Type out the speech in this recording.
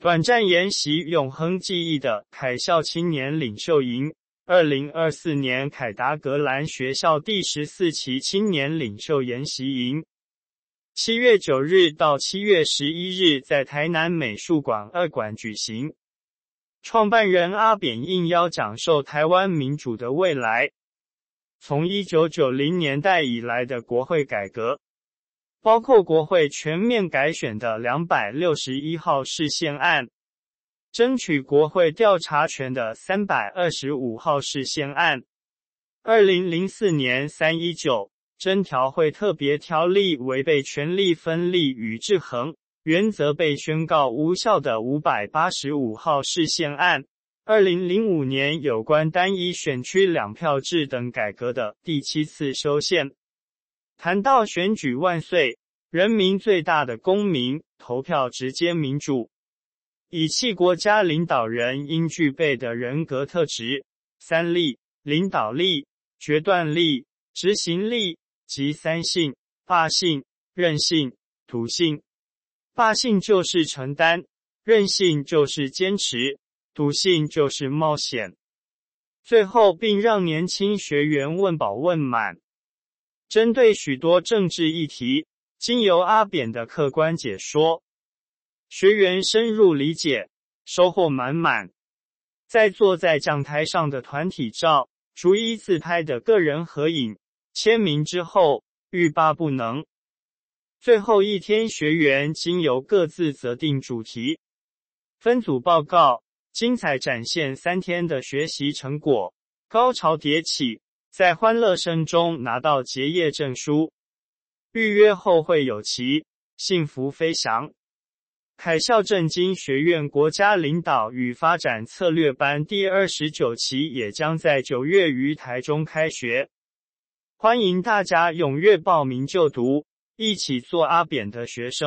短暂研习永恒记忆的凯校青年领袖营，二零二四年凯达格兰学校第十四期青年领袖研习营，七月九日到七月十一日在台南美术馆二馆举行。创办人阿扁应邀讲授台湾民主的未来，从一九九零年代以来的国会改革。包括国会全面改选的两百六十一号市宪案，争取国会调查权的三百二十五号市宪案，二零零四年三一九征调会特别条例违背权力分立与制衡原则被宣告无效的五百八十五号市宪案，二零零五年有关单一选区两票制等改革的第七次修宪。谈到选举万岁，人民最大的公民投票，直接民主，以弃国家领导人应具备的人格特质：三力——领导力、决断力、执行力；及三性——霸性、韧性、笃性。霸性就是承担，韧性就是坚持，笃性就是冒险。最后，并让年轻学员问饱问满。针对许多政治议题，经由阿扁的客观解说，学员深入理解，收获满满。在坐在讲台上的团体照、逐一自拍的个人合影、签名之后，欲罢不能。最后一天，学员经由各自择定主题，分组报告，精彩展现三天的学习成果，高潮迭起。在欢乐声中拿到结业证书，预约后会有期，幸福飞翔。凯校正经学院国家领导与发展策略班第二十九期也将在九月于台中开学，欢迎大家踊跃报名就读，一起做阿扁的学生。